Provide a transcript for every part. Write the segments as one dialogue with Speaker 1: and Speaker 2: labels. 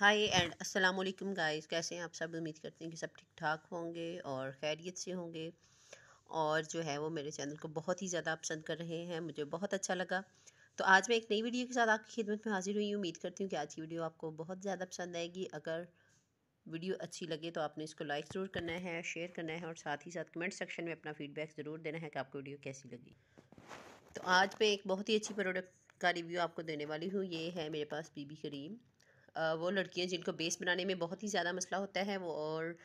Speaker 1: हाय and अस्सलाम वालेकुम guys कैसे हैं आप सब उम्मीद करते हैं कि सब ठीक ठाक होंगे और खैरियत से होंगे और जो है वो मेरे चैनल को बहुत ही ज़्यादा पसंद कर रहे हैं मुझे बहुत अच्छा लगा तो आज मैं एक नई वीडियो के साथ आपकी खिदमत में हाजिर हुई उम्मीद करती हूँ कि आज की वीडियो आपको बहुत ज़्यादा पसंद आएगी अगर वीडियो अच्छी लगे तो आपने इसको लाइक ज़रूर करना है शेयर करना है और साथ ही साथ कमेंट सेक्शन में अपना फीडबैक ज़रूर देना है कि आपको वीडियो कैसी लगी तो आज मैं एक बहुत ही अच्छी प्रोडक्ट का रिव्यू आपको देने वाली हूँ ये है मेरे पास बीबी क्रीम वो लड़कियाँ जिनको बेस बनाने में बहुत ही ज़्यादा मसला होता है वो और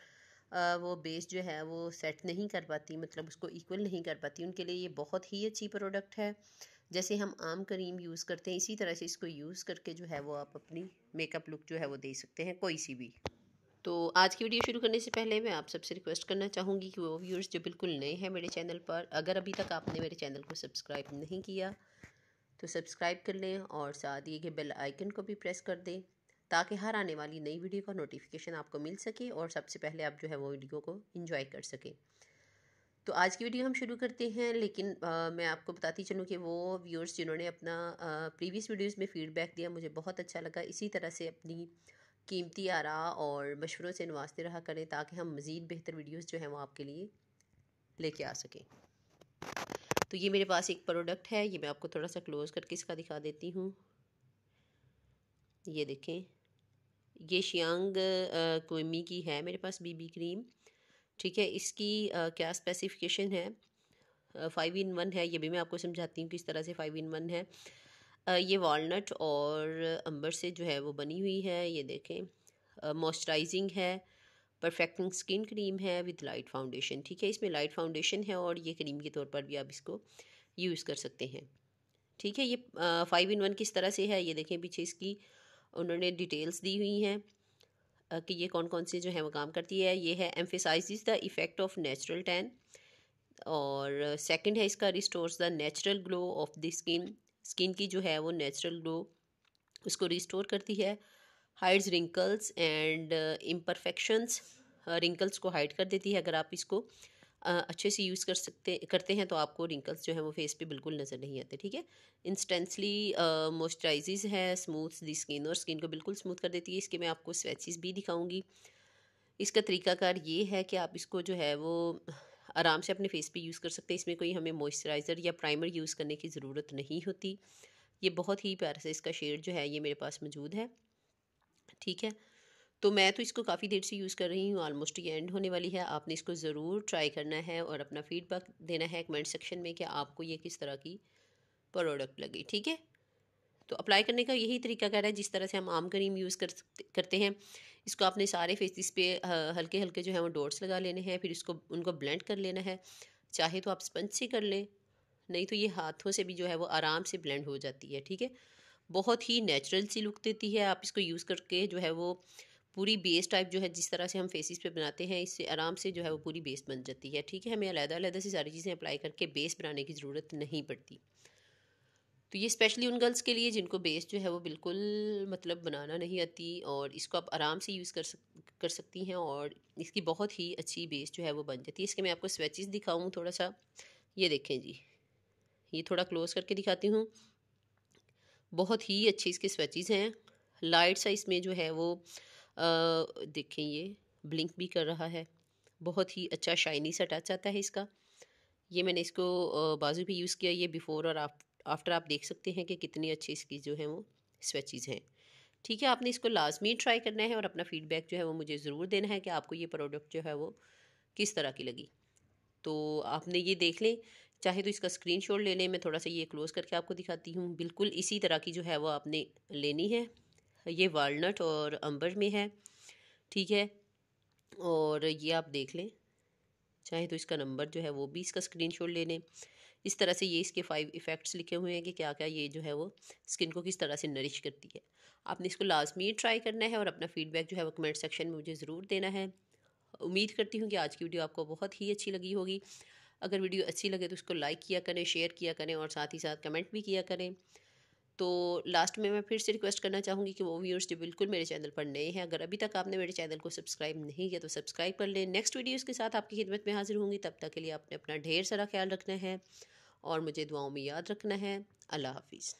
Speaker 1: वो बेस जो है वो सेट नहीं कर पाती मतलब उसको इक्वल नहीं कर पाती उनके लिए ये बहुत ही अच्छी प्रोडक्ट है जैसे हम आम करीम यूज़ करते हैं इसी तरह से इसको यूज़ करके जो है वो आप अपनी मेकअप लुक जो है वो दे सकते हैं कोई सी भी तो आज की वीडियो शुरू करने से पहले मैं आप सबसे रिक्वेस्ट करना चाहूँगी कि वो व्यूअर्स जो बिल्कुल नए हैं मेरे चैनल पर अगर अभी तक आपने मेरे चैनल को सब्सक्राइब नहीं किया तो सब्सक्राइब कर लें और साथ ही के बेल आइकन को भी प्रेस कर दें ताकि हर आने वाली नई वीडियो का नोटिफिकेशन आपको मिल सके और सबसे पहले आप जो है वो वीडियो को इन्जॉय कर सकें तो आज की वीडियो हम शुरू करते हैं लेकिन आ, मैं आपको बताती चलूँ कि वो व्यूअर्स जिन्होंने अपना प्रीवियस वीडियोस में फ़ीडबैक दिया मुझे बहुत अच्छा लगा इसी तरह से अपनी कीमती आरा और मशवरों से नवाजते रहा करें ताकि हम मज़ीद बेहतर वीडियोस जो हैं वो आपके लिए लेके आ सकें तो ये मेरे पास एक प्रोडक्ट है ये मैं आपको थोड़ा सा क्लोज़ करके इसका दिखा देती हूँ ये देखें ये शियांग कोमी की है मेरे पास बीबी क्रीम ठीक है इसकी आ, क्या स्पेसिफिकेशन है फ़ाइव इन वन है ये भी मैं आपको समझाती हूँ किस तरह से फ़ाइव इन वन है आ, ये वॉलनट और अंबर से जो है वो बनी हुई है ये देखें मॉइस्चराइजिंग है परफेक्टिंग स्किन क्रीम है विद लाइट फाउंडेशन ठीक है इसमें लाइट फाउंडेशन है और ये क्रीम के तौर पर भी आप इसको यूज़ कर सकते हैं ठीक है ये फ़ाइव इन वन किस तरह से है ये देखें पीछे इसकी उन्होंने डिटेल्स दी हुई हैं कि ये कौन कौन से जो है वो काम करती है ये है emphasise the effect of natural tan और सेकंड है इसका restores the natural glow of the skin skin की जो है वो नेचुरल ग्लो उसको रिस्टोर करती है hides wrinkles and imperfections wrinkles को हाइड कर देती है अगर आप इसको अच्छे से यूज़ कर सकते करते हैं तो आपको रिंकल्स जो है वो फेस पे बिल्कुल नज़र नहीं आते ठीक है इंस्टेंसली मॉइस्चराइज़ है स्मूथ दी स्किन और स्किन को बिल्कुल स्मूथ कर देती है इसके मैं आपको स्वेचिज़ भी दिखाऊंगी इसका तरीकाकार ये है कि आप इसको जो है वो आराम से अपने फेस पे यूज़ कर सकते हैं इसमें कोई हमें मॉइस्चराइज़र या प्राइमर यूज़ करने की ज़रूरत नहीं होती ये बहुत ही प्यारा सा इसका शेड जो है ये मेरे पास मौजूद है ठीक है तो मैं तो इसको काफ़ी देर से यूज़ कर रही हूँ ऑलमोस्ट ये एंड होने वाली है आपने इसको ज़रूर ट्राई करना है और अपना फीडबैक देना है कमेंट सेक्शन में कि आपको ये किस तरह की प्रोडक्ट लगी ठीक है तो अप्लाई करने का यही तरीका कह रहा है जिस तरह से हम आम करीम यूज़ कर करते हैं इसको आपने सारे फेसिस पे हल्के हल्के जो है वो डोर्स लगा लेने हैं फिर इसको उनको ब्लेंड कर लेना है चाहे तो आप स्पंज से कर लें नहीं तो ये हाथों से भी जो है वो आराम से ब्लेंड हो जाती है ठीक है बहुत ही नेचुरल सी लुक देती है आप इसको यूज़ करके जो है वो पूरी बेस टाइप जो है जिस तरह से हम फेसिस पे बनाते हैं इससे आराम से जो है वो पूरी बेस बन जाती है ठीक है हमें अलहदा अलहदा से सारी चीज़ें अप्लाई करके बेस बनाने की ज़रूरत नहीं पड़ती तो ये स्पेशली उन गर्ल्स के लिए जिनको बेस जो है वो बिल्कुल मतलब बनाना नहीं आती और इसको आप आराम से यूज़ कर सक कर सकती हैं और इसकी बहुत ही अच्छी बेस जो है वो बन जाती है इसके मैं आपको स्वेचेज़ दिखाऊँ थोड़ा सा ये देखें जी ये थोड़ा क्लोज करके दिखाती हूँ बहुत ही अच्छे इसके स्वेचेज़ हैं लाइट साइज में जो है वो देखें ये ब्लिंक भी कर रहा है बहुत ही अच्छा शाइनी सा टच आता है इसका ये मैंने इसको बाजू भी यूज़ किया ये बिफ़ोर और आफ्टर आप देख सकते हैं कि कितनी अच्छी इसकी जो है वो स्वेचिज़ हैं ठीक है आपने इसको लाजमी ट्राई करना है और अपना फ़ीडबैक जो है वो मुझे ज़रूर देना है कि आपको ये प्रोडक्ट जो है वो किस तरह की लगी तो आपने ये देख लें चाहे तो इसका स्क्रीन शॉट ले लें मैं थोड़ा सा ये क्लोज़ करके आपको दिखाती हूँ बिल्कुल इसी तरह की जो है वो आपने लेनी है ये वालनट और अंबर में है ठीक है और ये आप देख लें चाहे तो इसका नंबर जो है वो भी इसका स्क्रीन ले लें इस तरह से ये इसके फाइव इफ़ेक्ट्स लिखे हुए हैं कि क्या क्या ये जो है वो स्किन को किस तरह से नरिश करती है आपने इसको लाजमी ट्राई करना है और अपना फीडबैक जो है वो कमेंट सेक्शन में मुझे ज़रूर देना है उम्मीद करती हूँ कि आज की वीडियो आपको बहुत ही अच्छी लगी होगी अगर वीडियो अच्छी लगे तो उसको लाइक किया करें शेयर किया करें और साथ ही साथ कमेंट भी किया करें तो लास्ट में मैं फिर से रिक्वेस्ट करना चाहूँगी कि वो व्यूअर्स जो बिल्कुल मेरे चैनल पर नए हैं अगर अभी तक आपने मेरे चैनल को सब्सक्राइब नहीं किया तो सब्सक्राइब कर लें नेक्स्ट वीडियोज़ के साथ आपकी खिदमत में हाजिर होंगी तब तक के लिए आपने अपना ढेर सारा ख्याल रखना है और मुझे दुआओं में याद रखना है अल्लाह हाफिज़